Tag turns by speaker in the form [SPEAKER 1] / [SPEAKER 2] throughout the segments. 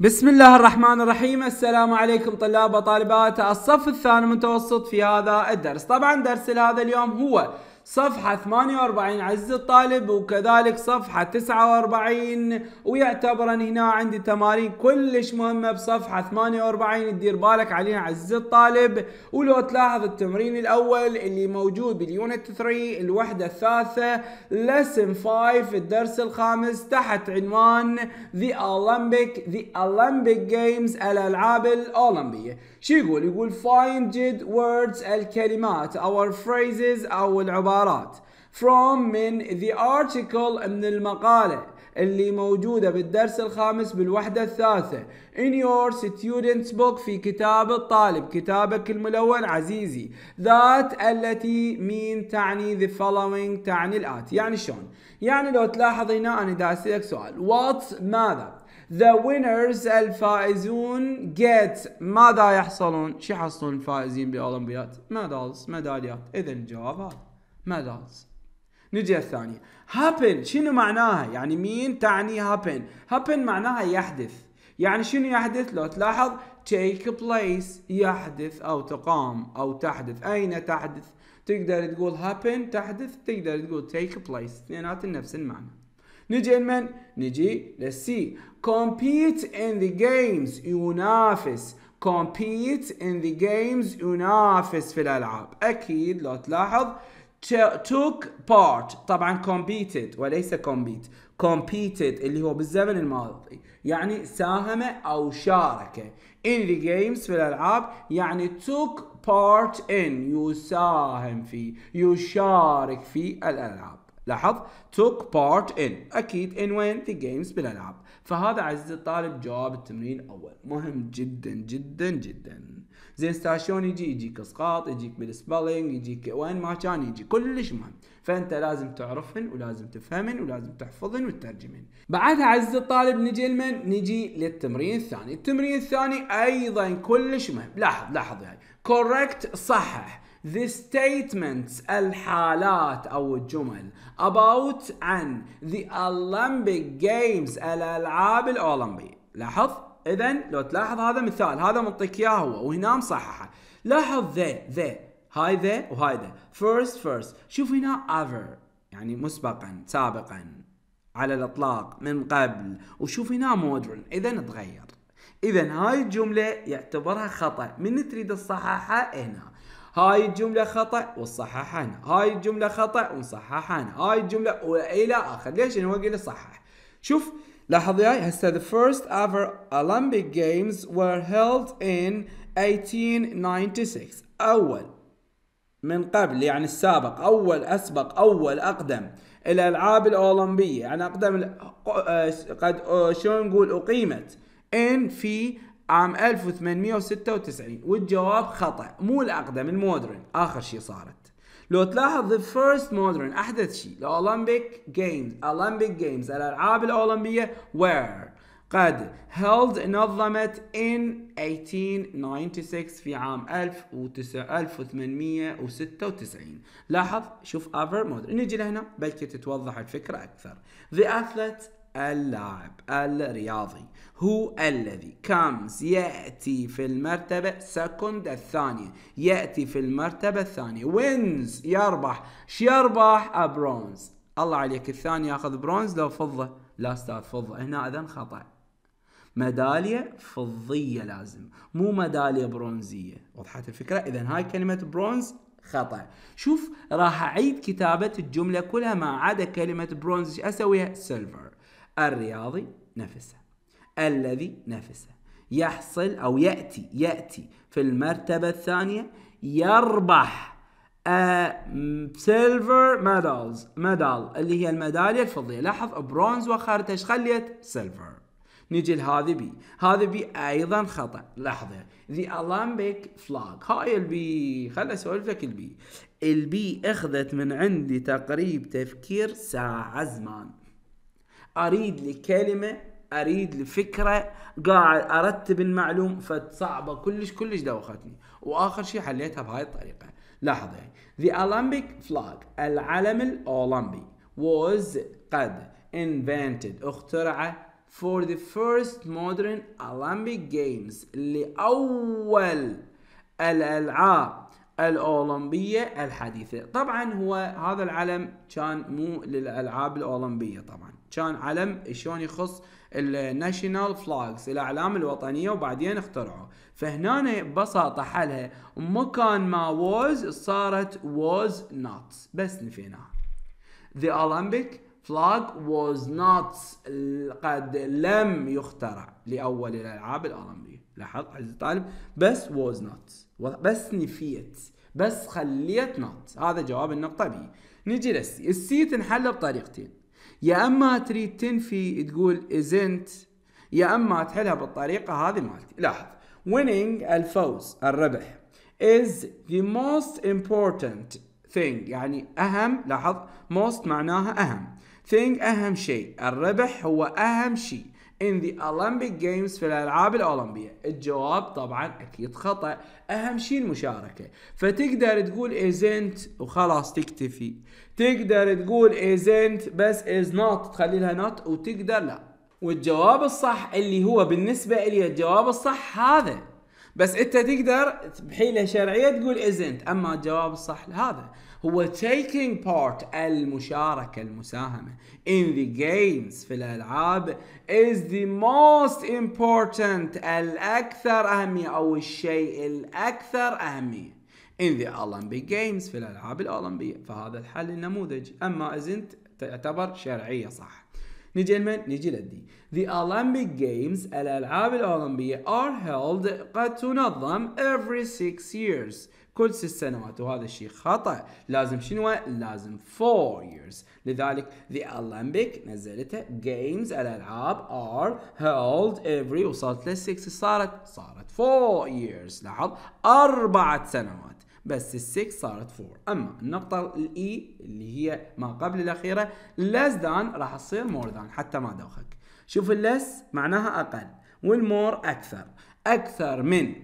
[SPEAKER 1] بسم الله الرحمن الرحيم السلام عليكم طلاب وطالبات الصف الثاني متوسط في هذا الدرس طبعا درس هذا اليوم هو صفحة 48 عز الطالب وكذلك صفحة 49 ويعتبر أن هنا عندي تمارين كلش مهمة بصفحة 48 تدير بالك عليها عز الطالب ولو تلاحظ التمرين الأول اللي موجود باليونت 3 الوحدة الثالثة لسن 5 الدرس الخامس تحت عنوان The Olympic The Olympic Games الألعاب الأولمبية شو يقول؟ يقول find جد words الكلمات our phrases أو العبارات from من the article من المقالة اللي موجودة بالدرس الخامس بالوحدة الثالثة in your student's book في كتاب الطالب كتابك الملون عزيزي ذات التي مين تعني the following تعني الآتي يعني شلون يعني لو تلاحظ هنا أنا دا أسألك سؤال what ماذا The winners الفائزون get ماذا يحصلون؟ شو يحصلون الفائزين بالأولمبياد؟ medals ميداليات إذا الجواب هذا medals نجي الثانية happen شنو معناها؟ يعني مين تعني happen؟ happen معناها يحدث يعني شنو يحدث؟ لو تلاحظ take place يحدث أو تقام أو تحدث أين تحدث؟ تقدر تقول happen تحدث تقدر تقول take place اثنيناتهم نفس المعنى نجي لمن؟ نجي للسي compete in the games ينافس compete in the games ينافس في الألعاب أكيد لو تلاحظ took part طبعا competed وليس compete competed اللي هو بالزمن الماضي يعني ساهم أو شارك in the games في الألعاب يعني took part in يساهم في يشارك في الألعاب لاحظ took part in اكيد in وين the games بالالعاب فهذا عزيزي الطالب جواب التمرين الاول مهم جدا جدا جدا زين شلون يجي يجيك اسقاط يجيك بالسبلينج يجيك وين ما كان يجي كلش مهم فانت لازم تعرفهن ولازم تفهمن ولازم تحفظهن وتترجمهن بعدها عزيزي الطالب نجي لمن نجي للتمرين الثاني التمرين الثاني ايضا كلش مهم لاحظ لاحظ يعني correct صحح the statements الحالات أو الجمل about عن the Olympic Games الألعاب الأولمبية لاحظ إذا لو تلاحظ هذا مثال هذا منطق إياه هو وهنا مصححه لاحظ they they هاي ذا وهاي ذا first first شوف هنا ever يعني مسبقا سابقا على الإطلاق من قبل وشوف هنا مودرن إذا تغير إذا هاي الجملة يعتبرها خطأ من تريد الصحاحة هنا هاي الجملة خطأ ونصحح عنها هاي الجملة خطأ ونصححها عنها هاي الجملة وإلى آخر ليش هو قال صحح شوف لاحظ ياي هسه the first ever Olympic games were held in 1896 أول من قبل يعني السابق أول أسبق أول أقدم الألعاب الأولمبية يعني أقدم قد شلون نقول أقيمت إن في عام 1896 والجواب خطأ مو الأقدم المودرن آخر شيء صارت لو تلاحظ the first modern أحدث شيء الأولمبيك جيمز أولمبيك جيمز الألعاب الأولمبية وير قد هيلد نظمت in 1896 في عام 1896 لاحظ شوف افر مودرن نجي لهنا بلكي تتوضح الفكرة أكثر ذا athletes اللاعب الرياضي هو الذي comes يأتي في المرتبة سكند الثانية يأتي في المرتبة الثانية وينز يربح يربح برونز الله عليك الثاني ياخذ برونز لو فضة لا استاذ فضة هنا اذا خطأ ميدالية فضية لازم مو ميدالية برونزية وضحت الفكرة اذا هاي كلمة برونز خطأ شوف راح أعيد كتابة الجملة كلها ما عدا كلمة برونز اسويها سيلفر الرياضي نفسه الذي نفسه يحصل أو يأتي يأتي في المرتبة الثانية يربح سيلفر ميدالز ميدال اللي هي الميدالية الفضية لاحظ برونز ايش خليت سيلفر نجي لهذه بي هذه بي ايضا خطا لحظه ذا اولمبيك فلاج هاي البي خل اسولف لك البي البي اخذت من عندي تقريب تفكير ساعه زمان اريد لكلمه اريد لفكره قاعد ارتب المعلوم فصعبه كلش كلش دوختني واخر شيء حليتها بهاي الطريقه لاحظ يعني the Olympic flag العلم الاولمبي was قد invented اخترع for the first modern Olympic Games لأول الألعاب الأولمبية الحديثة طبعا هو هذا العلم كان مو للألعاب الأولمبية طبعا كان علم شلون يخص الناشونال فلاجز الاعلام الوطنيه وبعدين اخترعوه فهنا ببساطه حلها مكان ما ووز صارت ووز نوت بس نفيناها the olympic flag was not قد لم يخترع لاول الالعاب الاولمبيه لاحظ عزيزي الطالب بس was not بس نفيت بس خليت not هذا جواب النقطه بي نجي للسي السي تنحل بطريقتين يا اما تريد تنفي تقول ازنت يا اما تحلها بالطريقه هذه مالتي لاحظ winning الفوز الربح is the most important thing يعني اهم لاحظ most معناها اهم thing اهم شيء الربح هو اهم شيء in the Olympic Games في الألعاب الأولمبية الجواب طبعا أكيد خطأ أهم شيء المشاركة فتقدر تقول isn't وخلاص تكتفي تقدر تقول isn't بس is not تخلي لها not وتقدر لا والجواب الصح اللي هو بالنسبة لي الجواب الصح هذا بس انت تقدر بحيله شرعيه تقول isn't اما الجواب الصح لهذا هو taking part المشاركة المساهمة in the games في الألعاب is the most important الأكثر أهمية أو الشيء الأكثر أهمية in the Olympic Games في الألعاب الأولمبية فهذا الحل النموذج أما isn't تعتبر شرعية صح نجي لمن؟ نجي للدي. The Olympic Games الألعاب الأولمبية are held قد تنظم every six years كل ست سنوات وهذا الشيء خطأ لازم شنو لازم four years لذلك the Olympic نزلتها games الألعاب are held every وصلت لل six صارت صارت four years لاحظ أربعة سنوات بس ال6 صارت 4 اما النقطه الاي اللي هي ما قبل الاخيره less than راح تصير more than حتى ما دوخك شوف اللس معناها اقل والمور اكثر اكثر من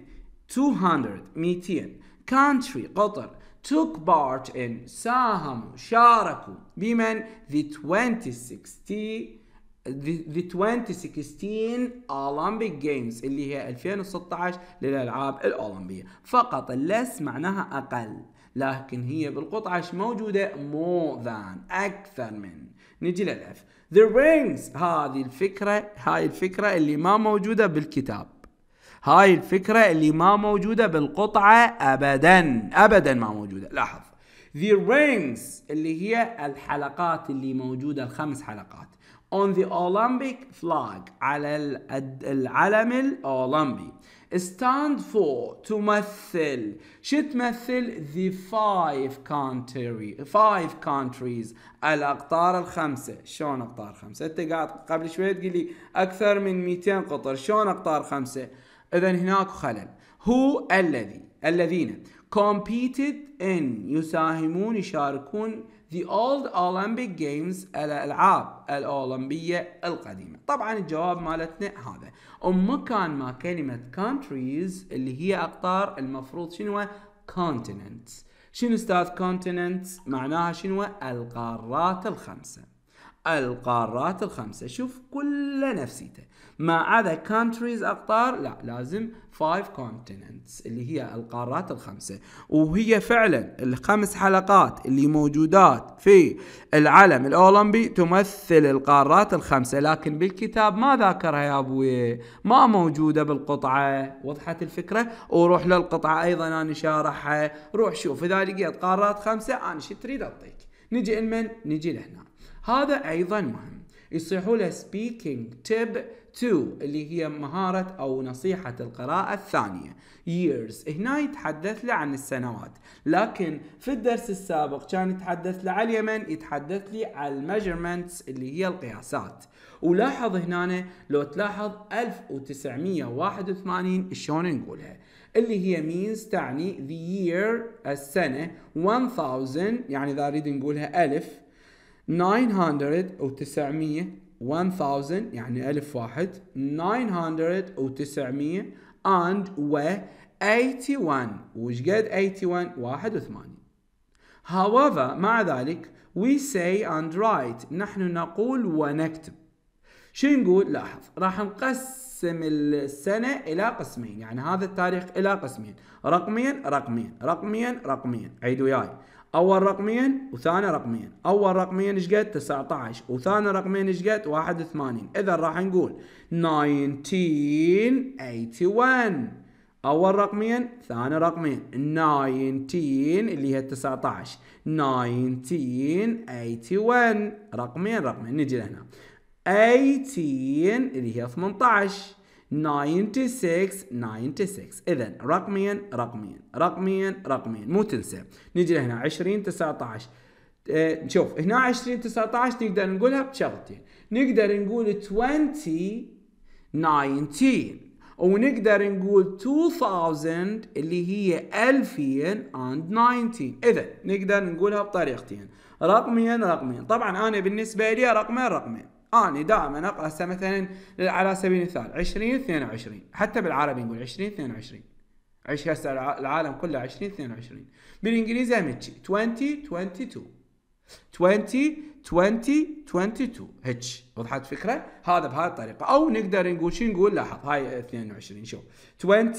[SPEAKER 1] 200 200 country قطر took part in ساهموا شاركوا بمن the 2060 the 2016 Olympic Games اللي هي 2016 للألعاب الأولمبية فقط less معناها أقل لكن هي بالقطعش موجودة مور ذان أكثر من نجي للاف the rings هذه الفكرة هاي الفكرة اللي ما موجودة بالكتاب هاي الفكرة اللي ما موجودة بالقطعة أبدا أبدا ما موجودة لاحظ the rings اللي هي الحلقات اللي موجودة الخمس حلقات on the Olympic flag على العلم الأولمبي stand for تمثل شو تمثل the five country five countries الأقطار الخمسة شلون أقطار خمسة أنت قاعد قبل شوي تقول لي أكثر من 200 قطر شلون أقطار خمسة إذا هناك خلل هو الذي الذين competed in يساهمون يشاركون The Old Olympic Games الألعاب الأولمبية القديمة طبعا الجواب مالتنا هذا ومكان ما كلمة countries اللي هي أقطار المفروض شنو continents شنو استاذ continents معناها شنو القارات الخمسة القارات الخمسة شوف كل نفسيته ما عدا كونتريز أقطار لا لازم فايف كونتيننتس اللي هي القارات الخمسة وهي فعلا الخمس حلقات اللي موجودات في العلم الأولمبي تمثل القارات الخمسة لكن بالكتاب ما ذاكرها يا أبوي ما موجودة بالقطعة وضحت الفكرة وروح للقطعة أيضا أنا شارحها روح شوف إذا لقيت قارات خمسة أنا شو تريد أعطيك نجي لمن نجي لهنا هذا أيضا مهم يصيحوا له سبيكينج تب تو اللي هي مهارة أو نصيحة القراءة الثانية years هنا يتحدث له عن السنوات لكن في الدرس السابق كان يتحدث له على اليمن يتحدث لي على الميجرمنتس اللي هي القياسات ولاحظ هنا لو تلاحظ 1981 شلون نقولها اللي هي means تعني the year السنة 1000 يعني إذا أريد نقولها ألف 900 و 900 1000 يعني 1000 واحد 900 و900 and و 81 وش قد 81 81 however مع ذلك we say and write نحن نقول ونكتب شو نقول لاحظ راح نقسم السنة إلى قسمين يعني هذا التاريخ إلى قسمين رقميا رقميا رقميا رقميا عيد وياي اول رقميا وثاني رقميا اول رقميا ايش قد 19 وثاني رقميا ايش قد 81 اذا راح نقول 1981 اول رقميا ثاني رقميا 19 اللي هي 19 1981 رقمين رقمين نجي لهنا 18 اللي هي 18 96 96 اذا رقميا رقميا رقميا رقميا مو تنسى نجي هنا 20 19 اه شوف هنا 20 19 نقدر نقولها بشغلتين نقدر نقول 20 19 ونقدر نقول 2000 اللي هي and 19 اذا نقدر نقولها بطريقتين رقميا رقميا طبعا انا بالنسبه لي رقمين رقمين اني دائما اقاسه مثلا على سبيل المثال 20 22 حتى بالعربي نقول 20 22 عيش هسه العالم كله 20 22 بالانجليزي هم 20 22 20 20 22 هيك وضحت فكره هذا بهاي الطريقه او نقدر نقول شو نقول لاحظ هاي 22 شوف 20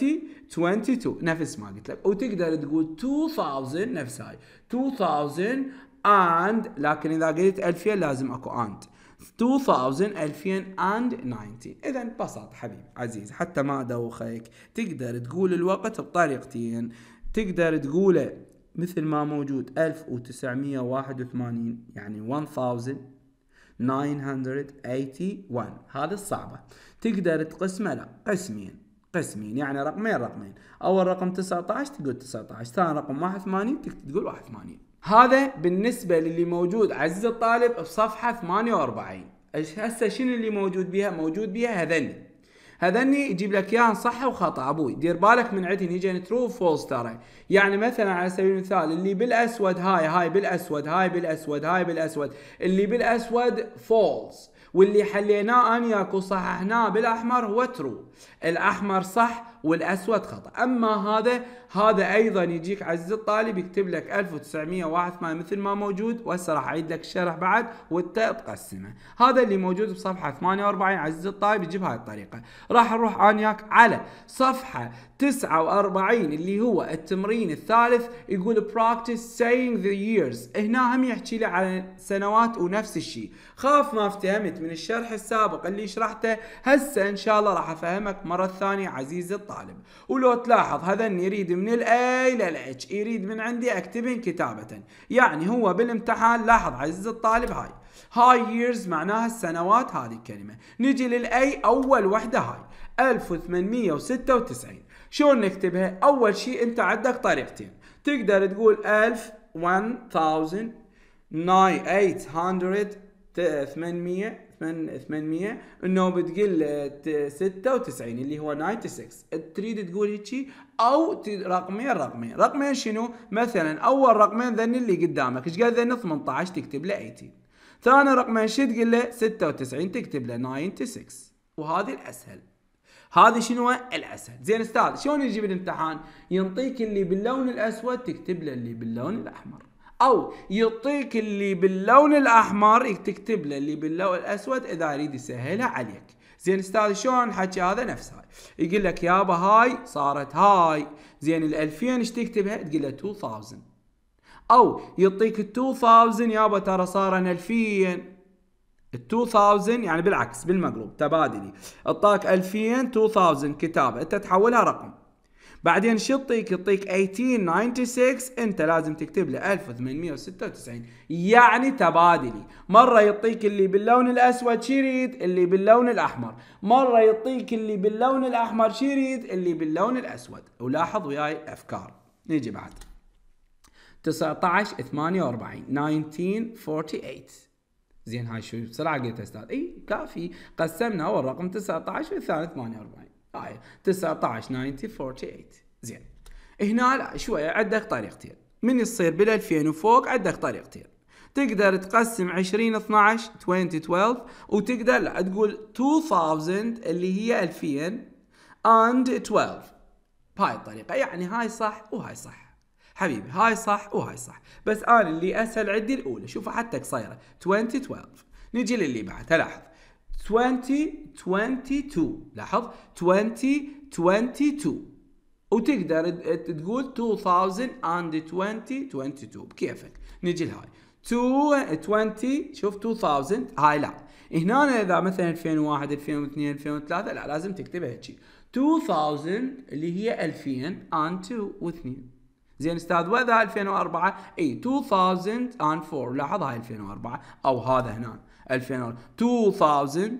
[SPEAKER 1] 22 نفس ما قلت لك وتقدر تقول 2000 نفس هاي 2000 and لكن اذا قلت 2000 لازم اكو and 2019 اذا بسط حبيب عزيز حتى ما ادوخك تقدر تقول الوقت بطريقتين تقدر تقوله مثل ما موجود 1981 يعني 1981 هذا الصعبة تقدر تقسمه لا قسمين قسمين يعني رقمين رقمين أول رقم 19 تقول 19 ثاني رقم 81 تقول 81 هذا بالنسبة للي موجود عزيز الطالب بصفحة 48 هسه شنو اللي موجود بيها موجود بيها هذني هذني يجيب لك اياهن صح وخطا ابوي دير بالك من عندهن يجي ترو فولس ترى يعني مثلا على سبيل المثال اللي بالاسود هاي هاي بالاسود هاي بالاسود هاي بالاسود اللي بالاسود فولس واللي حليناه انياك وصححناه بالاحمر هو ترو الاحمر صح والاسود خطا اما هذا هذا ايضا يجيك عزيز الطالب يكتب لك 1981 مثل ما موجود وهسه راح اعيد لك الشرح بعد والتاء تقسمه هذا اللي موجود بصفحه 48 عزيز الطالب يجيب هاي الطريقه راح نروح انياك على صفحه 49 اللي هو التمرين الثالث يقول practice saying the years هنا هم يحكي لي على سنوات ونفس الشيء خاف ما افتهمت من الشرح السابق اللي شرحته هسه ان شاء الله راح افهمك مرة ثانية عزيزي الطالب ولو تلاحظ هذا يريد من الاي للاتش يريد من عندي اكتبين كتابة يعني هو بالامتحان لاحظ عزيزي الطالب هاي هاي ييرز معناها السنوات هذه الكلمة نجي للاي اول وحدة هاي 1896 شلون نكتبها اول شيء انت عندك طريقتين تقدر تقول 1000 1000 800 800 800 انه بتقل 96 اللي هو 96 تريد تقول هيك او رقمين رقمين رقمين شنو مثلا اول رقمين ذن اللي قدامك ايش قال ذن 18 تكتب له 18 ثاني رقمين شو تقول له 96 تكتب له 96 وهذه الاسهل هذه شنو الاسد زين استاذ شلون يجيب الامتحان ينطيك اللي باللون الاسود تكتب له اللي باللون الاحمر او يعطيك اللي باللون الاحمر تكتب له اللي باللون الاسود اذا يريد يسهلها عليك زين استاذ شلون حكي هذا نفسه يقول لك يابا هاي صارت هاي زين ال2000 ايش تكتبها تقول له 2000 او يعطيك ال 2000 يابا ترى صار 2000 ال 2000 يعني بالعكس بالمقلوب تبادلي اعطاك 2000 2000 كتابه انت تحولها رقم بعدين شو يعطيك؟ يعطيك 1896 انت لازم تكتب له 1896 يعني تبادلي، مرة يعطيك اللي باللون الاسود شريط اللي باللون الاحمر، مرة يعطيك اللي باللون الاحمر شريط اللي باللون الاسود، ولاحظ وياي افكار، نيجي بعد 19 48 1948 زين هاي شو بسرعه قلت استاذ اي كافي قسمنا اول رقم 19 والثاني 48 هاي 19 48 زين هنا شويه عندك طريقتين من يصير بال 2000 وفوق عندك طريقتين تقدر تقسم 20 12 2012 وتقدر لا تقول 2000 اللي هي 2000 and 12 بهاي الطريقه يعني هاي صح وهاي صح حبيبي هاي صح وهاي صح بس انا اللي اسهل عندي الاولى شوفوا حتى قصيره 2012 نجي للي بعدها لاحظ 2022 لاحظ 2022 وتقدر تقول 2020 بكيفك نجي لهاي 20 شوف 2000 هاي لا هنا اذا مثلا 2001 2002 2003 لا لازم تكتبها هيك 2000 اللي هي 2000 and 2 و2 زين استاذ وذا 2004 اي 2004 لاحظ هاي 2004 او هذا هنا 2000 2000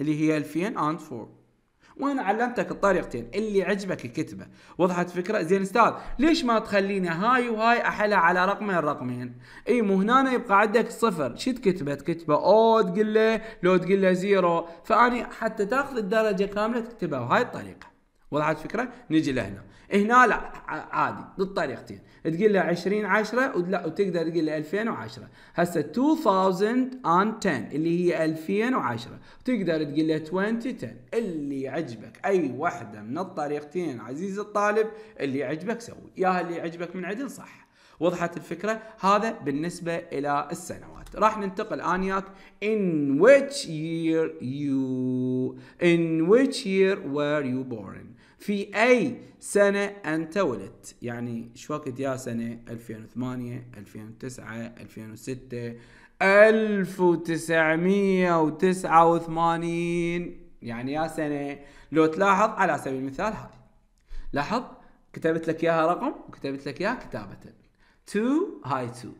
[SPEAKER 1] اللي هي 2004 وانا علمتك الطريقتين اللي عجبك الكتبه وضحت فكره زين استاذ ليش ما تخليني هاي وهاي احلها على رقمين رقمين اي مو هنا يبقى عندك صفر شو تكتبه تكتبه او تقول له لو تقول له زيرو فاني حتى تاخذ الدرجه كامله تكتبها بهاي الطريقه وضحت فكره نجي لهنا هنا لا عادي بالطريقتين تقول له 20 10 ولا وتقدر تقول له 2010 هسه 2010 اللي هي 2010 تقدر تقول له 2010 اللي يعجبك اي وحده من الطريقتين عزيزي الطالب اللي يعجبك سوي يا اللي يعجبك من عدل صح وضحت الفكرة هذا بالنسبة إلى السنوات راح ننتقل آنياك in which year you in which year were you born في أي سنة أنت ولدت يعني شو وقت يا سنة 2008 2009 2006 1989 يعني يا سنة لو تلاحظ على سبيل المثال هذه لاحظ كتبت لك اياها رقم وكتبت لك اياها كتابة 2 هاي 2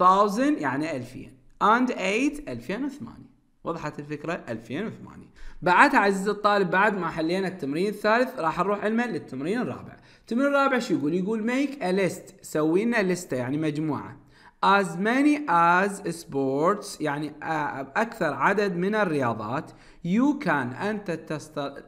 [SPEAKER 1] 1000 يعني 2000 and 8 2008 وضحت الفكرة 2008 بعد عزيزي الطالب بعد ما حلينا التمرين الثالث راح نروح علما للتمرين الرابع التمرين الرابع شو يقول يقول ميك a list سوي لنا لستة يعني مجموعة as many as sports يعني أكثر عدد من الرياضات you can أنت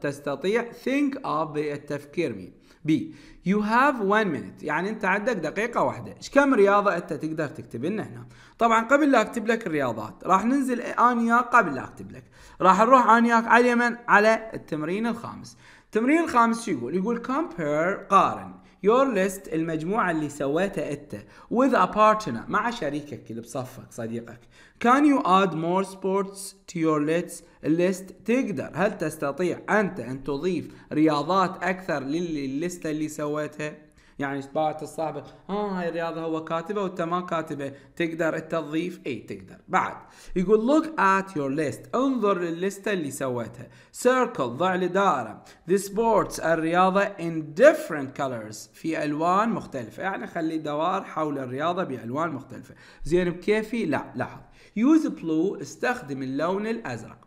[SPEAKER 1] تستطيع think of بالتفكير بي بي you have one minute يعني أنت عندك دقيقة واحدة إيش كم رياضة أنت تقدر تكتب لنا هنا طبعا قبل لا أكتب لك الرياضات راح ننزل آنياك قبل لا أكتب لك راح نروح آنياك على اليمن على التمرين الخامس التمرين الخامس شو يقول يقول compare قارن يور ليست المجموعه اللي سويتها انت with a partner مع شريكك اللي بصفك صديقك can you add more sports to your list تقدر هل تستطيع انت ان تضيف رياضات اكثر للليسته اللي سويتها يعني بعت الصاحبة ها آه، هاي الرياضه هو كاتبه وانت ما كاتبه تقدر انت تضيف اي تقدر بعد يقول look at your list انظر للستة اللي سويتها circle ضع لي دائره the sports الرياضه in different colors في الوان مختلفه يعني خلي دوار حول الرياضه بالوان مختلفه زين بكيفي لا لاحظ use blue استخدم اللون الازرق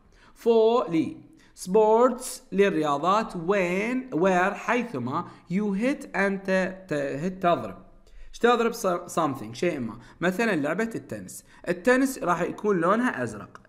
[SPEAKER 1] for لي سبورتس للرياضات وين وير حيثما يو هيت انت هيت تضرب تضرب something شيء ما مثلا لعبه التنس التنس راح يكون لونها ازرق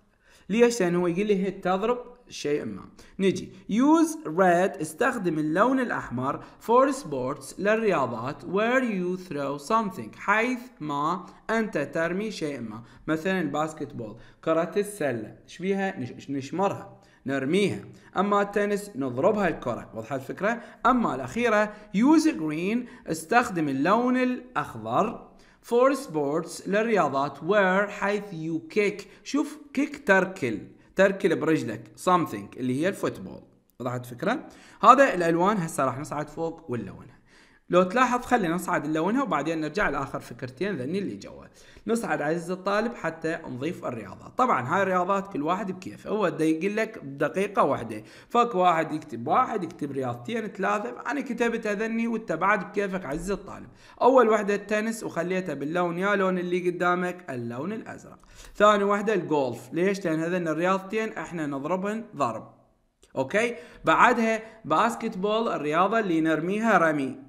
[SPEAKER 1] ليش لان هو يقول لي هيت تضرب شيء ما نجي يوز red استخدم اللون الأحمر for sports للرياضات where you throw something حيث ما أنت ترمي شيء ما مثلا الباسكت بول كرة السلة شبيها نشمرها نرميها اما التنس نضربها الكره واضحه الفكره اما الاخيره يوز جرين استخدم اللون الاخضر فور سبورتس للرياضات وير حيث يو كيك شوف كيك تركل تركل برجلك something اللي هي الفوتبول وضحت الفكره هذا الألوان هسه راح نصعد فوق ونلونها لو تلاحظ خلينا نصعد نلونها وبعدين نرجع لآخر فكرتين ذني اللي جوا نصعد عزيز الطالب حتى نضيف الرياضات طبعا هاي الرياضات كل واحد بكيف هو يقول لك بدقيقه واحده فك واحد يكتب واحد يكتب رياضتين ثلاثه انا كتبت هذني واتبعت بكيفك عزيز الطالب اول وحده التنس وخليتها باللون يا لون اللي قدامك اللون الازرق ثاني وحده الجولف ليش لان هذن الرياضتين احنا نضربهن ضرب اوكي بعدها باسكت بول الرياضه اللي نرميها رمي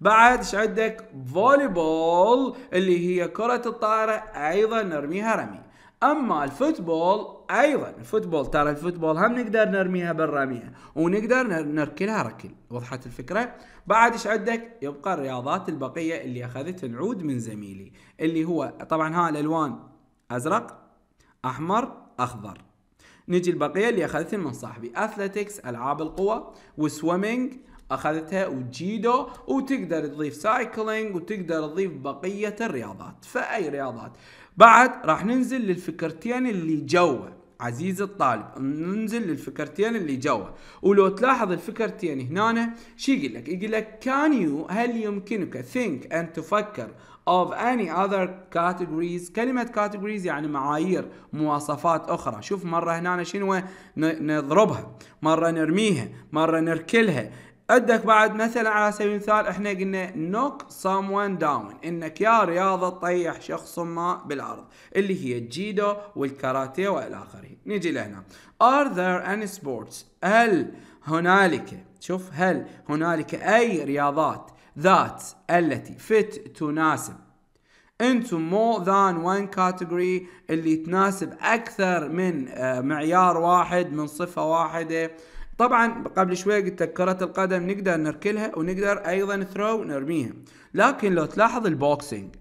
[SPEAKER 1] بعد ايش عندك فولي بول اللي هي كرة الطائرة أيضا نرميها رمي اما الفوتبول ايضا الفوتبول ترى الفوتبول هم نقدر نرميها بالرميه ونقدر نركلها ركل وضحت الفكره بعد ايش عندك يبقى الرياضات البقيه اللي اخذت العود من زميلي اللي هو طبعا ها الالوان ازرق احمر اخضر نجي البقيه اللي اخذتها من صاحبي اثلتكس العاب القوى وسويمنج اخذتها وجيدو وتقدر تضيف سايكلينج وتقدر تضيف بقيه الرياضات فاي رياضات بعد راح ننزل للفكرتين اللي جوا عزيزي الطالب ننزل للفكرتين اللي جوا ولو تلاحظ الفكرتين هنا شو يقول لك يقول لك كان يو هل يمكنك ثينك ان تفكر of any other categories كلمة categories يعني معايير مواصفات أخرى شوف مرة هنا شنو نضربها مرة نرميها مرة نركلها عندك بعد مثلا على سبيل المثال احنا قلنا نوك someone داون انك يا رياضه تطيح شخص ما بالارض اللي هي الجيدو والكاراتيه والى اخره نجي لهنا are there any sports هل هنالك شوف هل هنالك اي رياضات ذات التي fit تناسب into more than one category اللي تناسب اكثر من آه، معيار واحد من صفه واحده طبعا قبل شوي قلت لك كرة القدم نقدر نركلها ونقدر ايضا ثرو نرميها لكن لو تلاحظ البوكسينج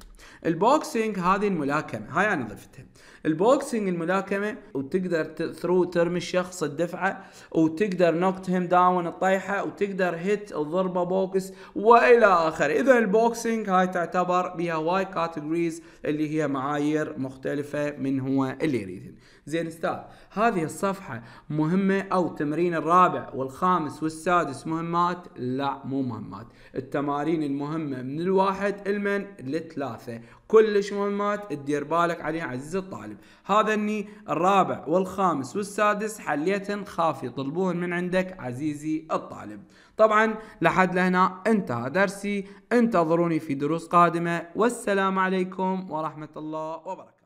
[SPEAKER 1] البوكسينج هذه الملاكمة هاي انا ضفتها البوكسينج الملاكمة وتقدر ثرو ترمي الشخص الدفعة وتقدر نوكت هيم داون الطيحة وتقدر هيت الضربة بوكس والى اخره اذا البوكسينج هاي تعتبر بها واي كاتيجوريز اللي هي معايير مختلفة من هو اللي يريدها زين استاذ هذه الصفحه مهمه او تمرين الرابع والخامس والسادس مهمات لا مو مهمات التمارين المهمه من الواحد المن للثلاثه كلش مهمات تدير بالك عليه عزيز الطالب هذا اني الرابع والخامس والسادس حليتن خاف يطلبون من عندك عزيزي الطالب طبعا لحد لهنا انتهى درسي انتظروني في دروس قادمة والسلام عليكم ورحمة الله وبركاته